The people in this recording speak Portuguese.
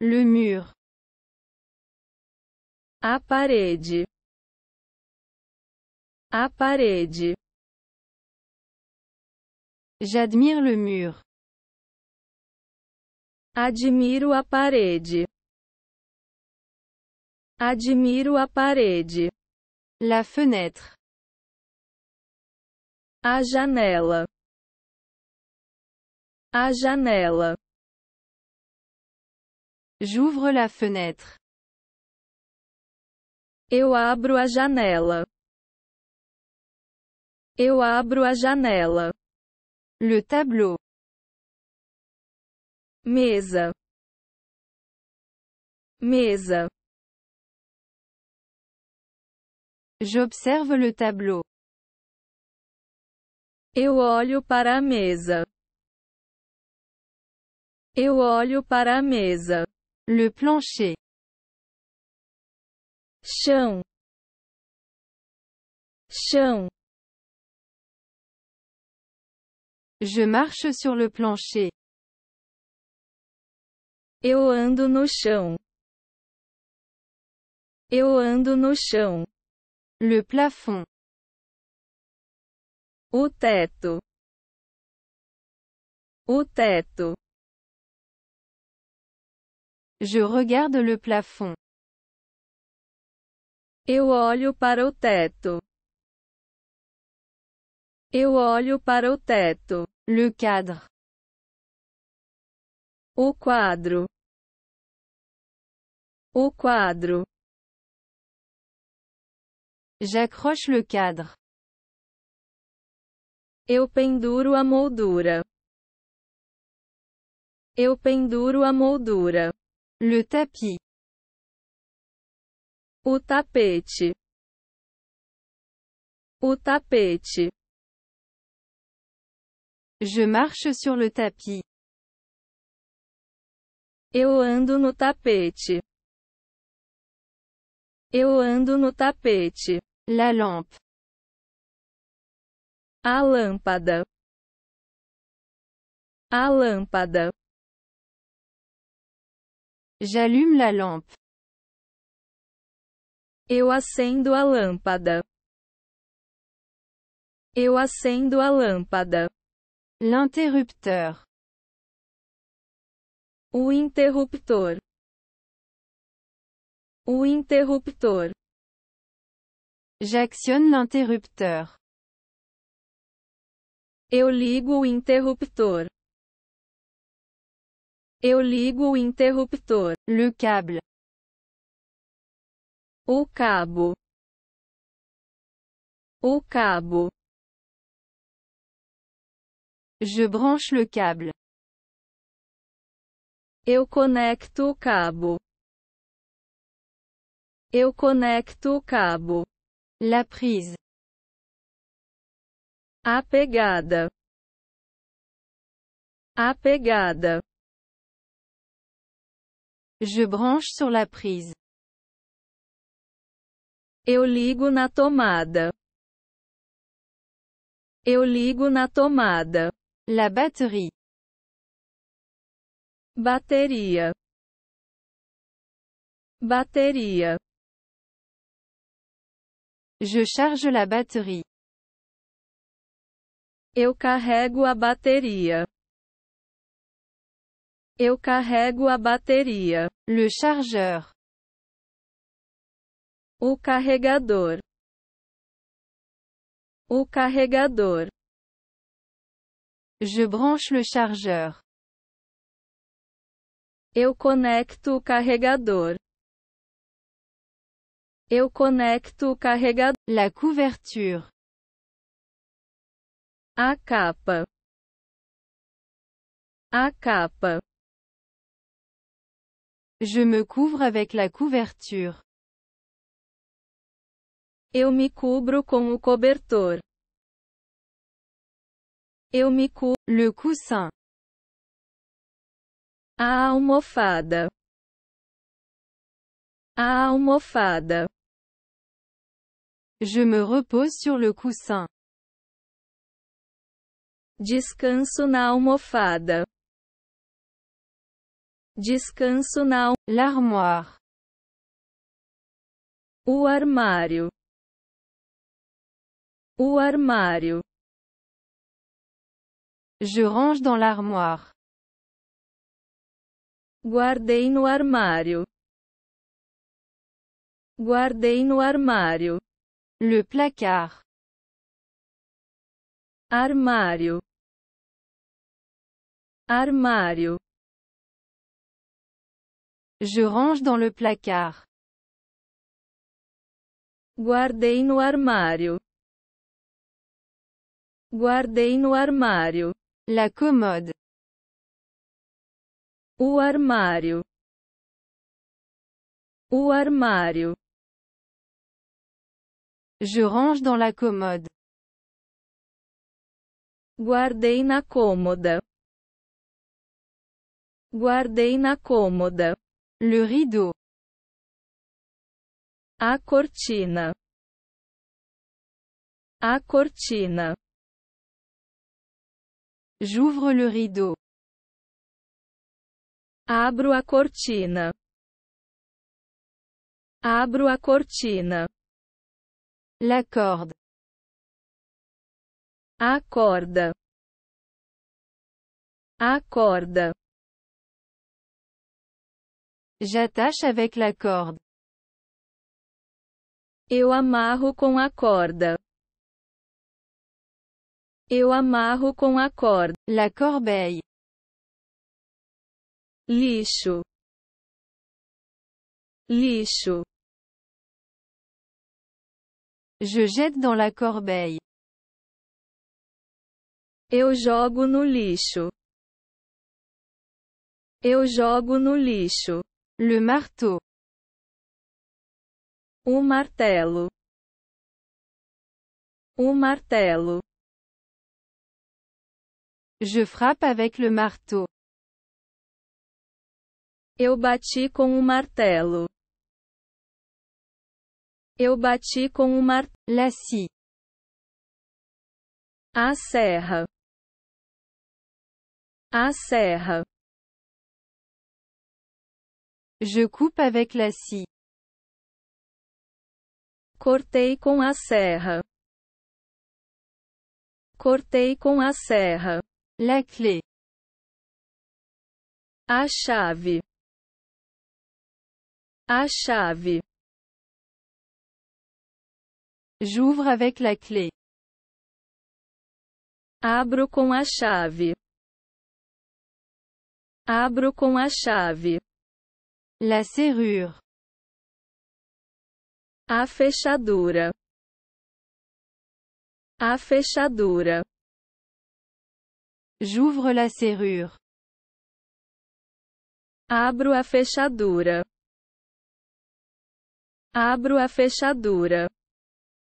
Le mur. A parede. A parede. J'admire le mur. Admiro a parede. Admiro a parede. La fenêtre. A janela. A janela. J'ouvre la fenêtre. Eu abro a janela. Eu abro a janela. Le tableau. Mesa. Mesa. J'observe le tableau. Eu olho para a mesa. Eu olho para a mesa. Le plancher. Je marche sur le plancher. Eu ando no chão. Eu ando no chão. Le plafond. O teto. O teto. Je regarde le plafond. Eu olho para o teto. Eu olho para o teto. Le cadre. O quadro. O quadro. J'accroche le cadre. Eu penduro a moldura. Eu penduro a moldura. Le tapis. O tapete. O tapete. Je marche sur le tapis. Eu ando no tapete. Eu ando no tapete. La lampe. A lâmpada. A lâmpada. J'allume la lampe. Eu acendo a lâmpada. Eu acendo a lâmpada. L'interrupteur. O interruptor. O interruptor. J'actionne l'interrupteur. Eu ligo o interruptor. Eu ligo o interruptor. Le câble. O cabo. O cabo. Je branche le câble. Eu conecto o cabo. Eu conecto o cabo. La prise. A pegada. A pegada. Je branche sur la prise. Eu ligo na tomada. Eu ligo na tomada. La batterie. Bateria. Bateria. Je charge la batterie. Eu carrego a bateria. Eu carrego a bateria. Le chargeur. O carregador. O carregador. Je branche le chargeur. Eu conecto o carregador. Eu conecto o carregador. La couverture. A capa. A capa. Je me couvre avec la couverture. Eu me cubro com o cobertor. Eu me cou, Le coussin. A almofada. A almofada. Je me repose sur le coussin. Descanso na almofada. Descanso na l'armoire. O armário. O armário. Je range dans l'armoire. Guardei no armário. Guardei no armário. Le placard. Armário. Armário. Je range dans le placard. Guardei no armário. Guardei no armário. La commode. O armário. O armário. Je range dans la commode. Guardei na cômoda. Guardei na cômoda. Le rideau. A cortina. A cortina. J'ouvre le rideau. Abro a cortina. Abro a cortina. La corde. A corda. A corda. J'attache avec la corde. Eu amarro com a corda. Eu amarro com a corda. La corbeille. Lixo. Lixo. Je jette dans la corbeille. Eu jogo no lixo. Eu jogo no lixo. Le marteau. O martelo. O martelo. Je frappe avec le marteau. Eu bati com o martelo. Eu bati com o martelo. La scie. A serra. A serra. Je coupe avec la scie. Cortei com a serra. Cortei com a serra. La clé. A chave. A chave. J'ouvre avec la clé. Abro com a chave. Abro com a chave. La serrure. A fechadura. A fechadura. J'ouvre la serrure. Abro a fechadura. Abro a fechadura.